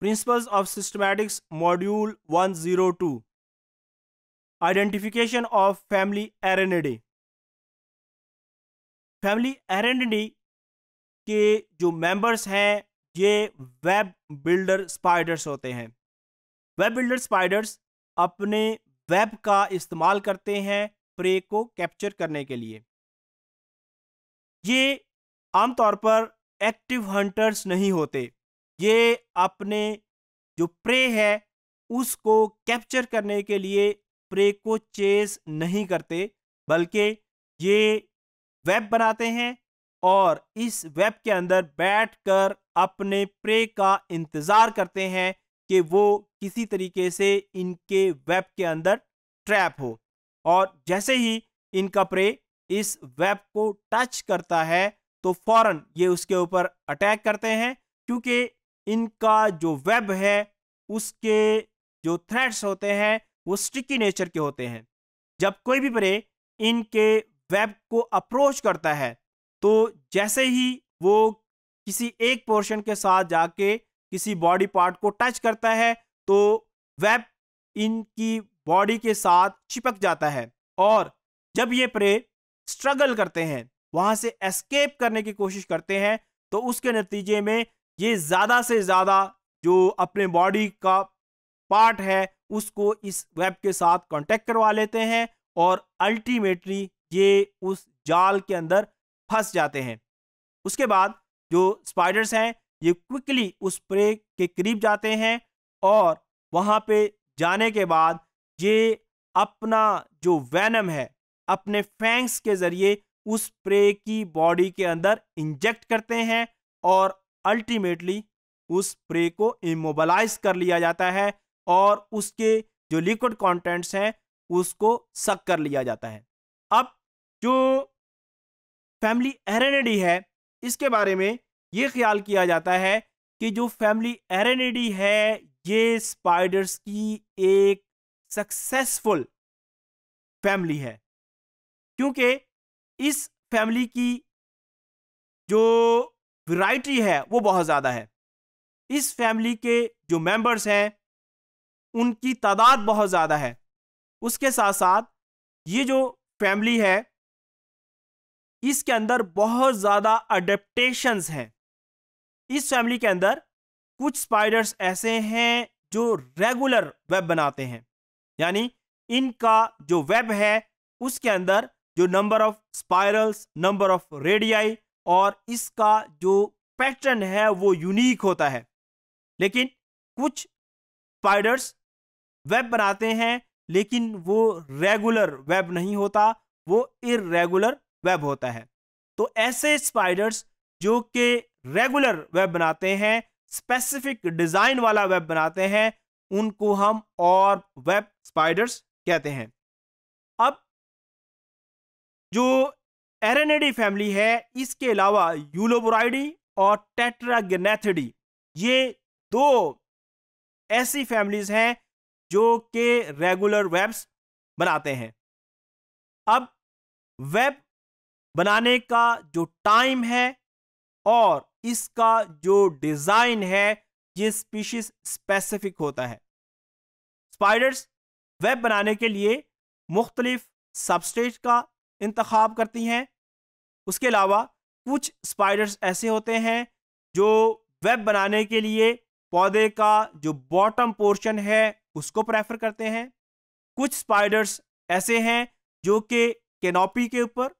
principles of systematics module one zero two identification of family Araneidae family Araneidae के जो members हैं ये web builder spiders होते हैं वेब बिल्डर स्पाइडर्स अपने वेब का इस्तेमाल करते हैं प्रे को कैप्चर करने के लिए ये आमतौर पर एक्टिव हंटर्स नहीं होते ये अपने जो प्रे है उसको कैप्चर करने के लिए प्रे को चेस नहीं करते बल्कि ये वेब बनाते हैं और इस वेब के अंदर बैठकर अपने प्रे का इंतज़ार करते हैं कि वो किसी तरीके से इनके वेब के अंदर ट्रैप हो और जैसे ही इनका प्रे इस वेब को टच करता है तो फौरन ये उसके ऊपर अटैक करते हैं क्योंकि इनका जो वेब है उसके जो थ्रेड्स होते हैं वो स्टिकी नेचर के होते हैं जब कोई भी प्रे इनके वेब को अप्रोच करता है तो जैसे ही वो किसी एक पोर्शन के साथ जाके किसी बॉडी पार्ट को टच करता है तो वेब इनकी बॉडी के साथ चिपक जाता है और जब ये प्रे स्ट्रगल करते हैं वहां से एस्केप करने की कोशिश करते हैं तो उसके नतीजे में ये ज़्यादा से ज़्यादा जो अपने बॉडी का पार्ट है उसको इस वेब के साथ कांटेक्ट करवा लेते हैं और अल्टीमेटली ये उस जाल के अंदर फंस जाते हैं उसके बाद जो स्पाइडर्स हैं ये क्विकली उस प्रे के करीब जाते हैं और वहाँ पे जाने के बाद ये अपना जो वैनम है अपने फैंक्स के ज़रिए उस प्रे की बॉडी के अंदर इंजेक्ट करते हैं और अल्टीमेटली उस प्रे को इमोबलाइज कर लिया जाता है और उसके जो लिक्विड कंटेंट्स हैं उसको सक कर लिया जाता है अब जो फैमिली एरेनेडी है इसके बारे में ये ख्याल किया जाता है कि जो फैमिली एरेनेडी है ये स्पाइडर्स की एक सक्सेसफुल फैमिली है क्योंकि इस फैमिली की जो वैरायटी है वो बहुत ज़्यादा है इस फैमिली के जो मेंबर्स हैं उनकी तादाद बहुत ज़्यादा है उसके साथ साथ ये जो फैमिली है इसके अंदर बहुत ज़्यादा अडेप्टेशंस हैं इस फैमिली के अंदर कुछ स्पाइडर्स ऐसे हैं जो रेगुलर वेब बनाते हैं यानी इनका जो वेब है उसके अंदर जो number of spirals number of radii और इसका जो पैटर्न है वो यूनिक होता है लेकिन कुछ स्पाइडर्स वेब बनाते हैं लेकिन वो रेगुलर वेब नहीं होता वो इरेगुलर वेब होता है तो ऐसे स्पाइडर्स जो कि रेगुलर वेब बनाते हैं स्पेसिफिक डिज़ाइन वाला वेब बनाते हैं उनको हम और वेब स्पाइडर्स कहते हैं अब जो एरेनेडी फैमिली है इसके अलावा यूलोबोराइडी और टेट्रागनेथिडी ये दो ऐसी फैमिलीज हैं जो कि रेगुलर वेब्स बनाते हैं अब वेब बनाने का जो टाइम है और इसका जो डिज़ाइन है ये स्पीशीज स्पेसिफिक होता है स्पाइडर्स वेब बनाने के लिए मुख्तलिफ सबस्टेज का इंतखब करती हैं उसके अलावा कुछ स्पाइडर्स ऐसे होते हैं जो वेब बनाने के लिए पौधे का जो बॉटम पोर्शन है उसको प्रेफर करते हैं कुछ स्पाइडर्स ऐसे हैं जो कि केनोपी के ऊपर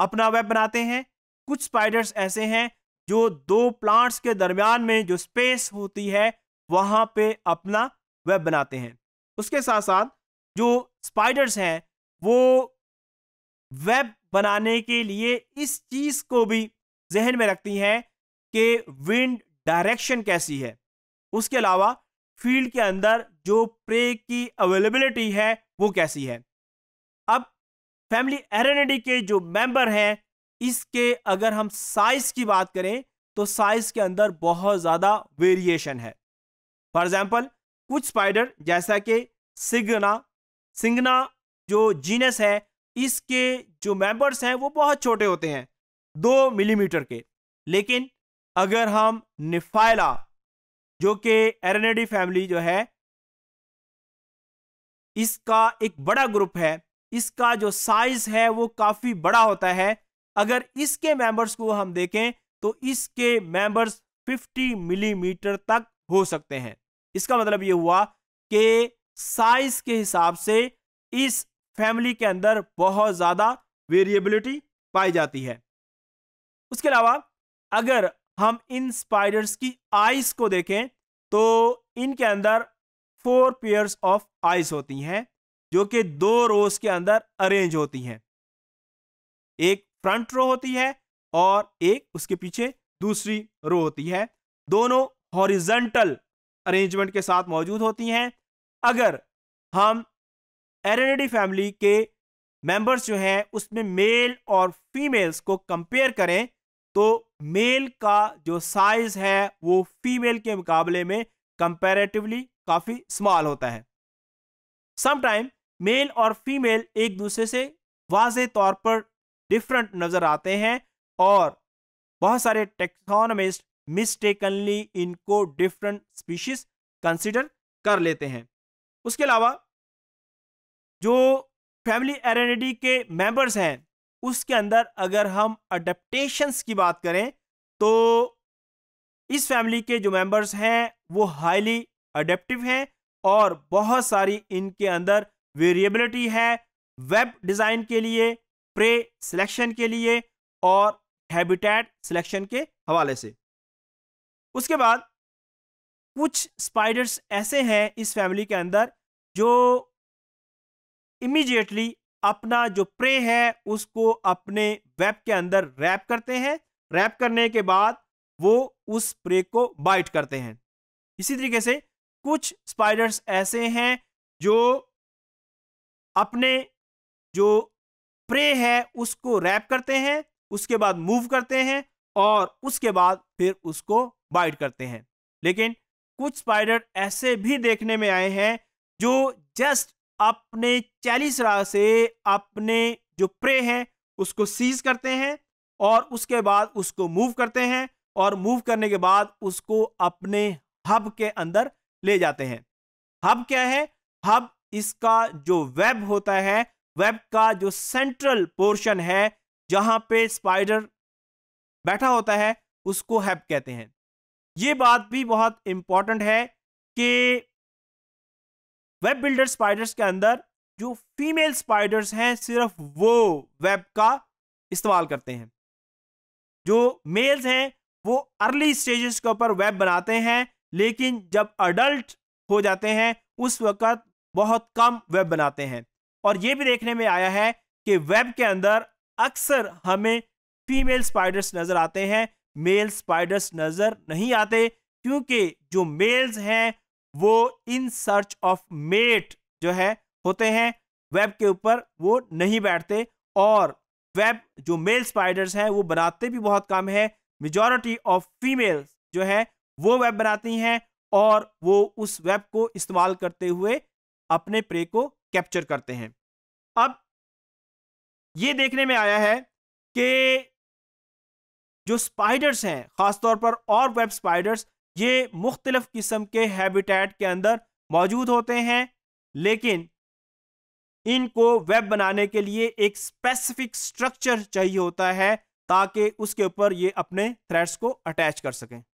अपना वेब बनाते हैं कुछ स्पाइडर्स ऐसे हैं जो दो प्लांट्स के दरमियान में जो स्पेस होती है वहाँ पे अपना वेब बनाते हैं उसके साथ साथ जो स्पाइडर्स हैं वो वेब बनाने के लिए इस चीज को भी जहन में रखती हैं कि विंड डायरेक्शन कैसी है उसके अलावा फील्ड के अंदर जो प्रे की अवेलेबिलिटी है वो कैसी है अब फैमिली एरनेडी के जो मेंबर हैं इसके अगर हम साइज की बात करें तो साइज के अंदर बहुत ज़्यादा वेरिएशन है फॉर एग्जाम्पल कुछ स्पाइडर जैसा कि सिगना सिंगना जो जीनस है इसके जो मेंबर्स हैं वो बहुत छोटे होते हैं दो मिलीमीटर के लेकिन अगर हम निफाइला जो कि एरनेडी फैमिली जो है इसका एक बड़ा ग्रुप है इसका जो साइज है वो काफ़ी बड़ा होता है अगर इसके मेंबर्स को हम देखें तो इसके मेंबर्स 50 मिलीमीटर तक हो सकते हैं इसका मतलब ये हुआ कि साइज के हिसाब से इस फैमिली के अंदर बहुत ज़्यादा वेरिएबिलिटी पाई जाती है उसके अलावा अगर हम इन स्पाइडर्स की आइस को देखें तो इनके अंदर फोर पेयर्स ऑफ आइस होती हैं जो कि दो रोज के अंदर अरेंज होती हैं एक फ्रंट रो होती है और एक उसके पीछे दूसरी रो होती है दोनों हॉरिजेंटल अरेंजमेंट के साथ मौजूद होती हैं अगर हम एरेडी फैमिली के मेंबर्स जो हैं उसमें मेल और फीमेल्स को कंपेयर करें तो मेल का जो साइज है वो फीमेल के मुकाबले में कंपैरेटिवली काफ़ी स्मॉल होता है समटाइम मेल और फीमेल एक दूसरे से वाज तौर पर डिफरेंट नज़र आते हैं और बहुत सारे टेक्सोनमिस्ट मिस्टेकनली इनको डिफरेंट स्पीशीज कंसिडर कर लेते हैं उसके अलावा जो फैमिली एरेनिडी के मेंबर्स हैं उसके अंदर अगर हम अडेप्टेशंस की बात करें तो इस फैमिली के जो मेंबर्स हैं वो हाईली अडेप्टिव हैं और बहुत सारी इनके अंदर वेरिएबिलिटी है वेब डिज़ाइन के लिए प्रे सिलेक्शन के लिए और हैबिटेट सिलेक्शन के हवाले से उसके बाद कुछ स्पाइडर्स ऐसे हैं इस फैमिली के अंदर जो इमीजिएटली अपना जो प्रे है उसको अपने वेब के अंदर रैप करते हैं रैप करने के बाद वो उस प्रे को बाइट करते हैं इसी तरीके से कुछ स्पाइडर्स ऐसे हैं जो अपने जो प्रे है उसको रैप करते हैं उसके बाद मूव करते हैं और उसके बाद फिर उसको बाइट करते हैं लेकिन कुछ स्पाइडर ऐसे भी देखने में आए हैं जो जस्ट अपने राह से अपने जो प्रे है उसको सीज करते हैं और उसके बाद उसको मूव करते हैं और मूव करने के बाद उसको अपने हब के अंदर ले जाते हैं हब क्या है हब इसका जो वेब होता है वेब का जो सेंट्रल पोर्शन है जहां पे स्पाइडर बैठा होता है उसको हैब कहते हैं ये बात भी बहुत इंपॉर्टेंट है कि वेब बिल्डर स्पाइडर्स के अंदर जो फीमेल स्पाइडर्स हैं सिर्फ वो वेब का इस्तेमाल करते हैं जो मेल्स हैं वो अर्ली स्टेजेस के ऊपर वेब बनाते हैं लेकिन जब अडल्ट हो जाते हैं उस वक्त बहुत कम वेब बनाते हैं और ये भी देखने में आया है कि वेब के अंदर अक्सर हमें फीमेल स्पाइडर्स नज़र आते हैं मेल स्पाइडर्स नज़र नहीं आते क्योंकि जो मेल्स हैं वो इन सर्च ऑफ मेट जो है होते हैं वेब के ऊपर वो नहीं बैठते और वेब जो मेल स्पाइडर्स हैं वो बनाते भी बहुत कम है मेजॉरिटी ऑफ फीमेल्स जो है वो वेब बनाती हैं और वो उस वेब को इस्तेमाल करते हुए अपने प्रे को कैप्चर करते हैं अब ये देखने में आया है कि जो स्पाइडर्स हैं ख़ासतौर पर और वेब स्पाइडर्स ये मुख्तलफ़ किस्म के हैबिटेट के अंदर मौजूद होते हैं लेकिन इनको वेब बनाने के लिए एक स्पेसिफिक स्ट्रक्चर चाहिए होता है ताकि उसके ऊपर ये अपने थ्रेड्स को अटैच कर सकें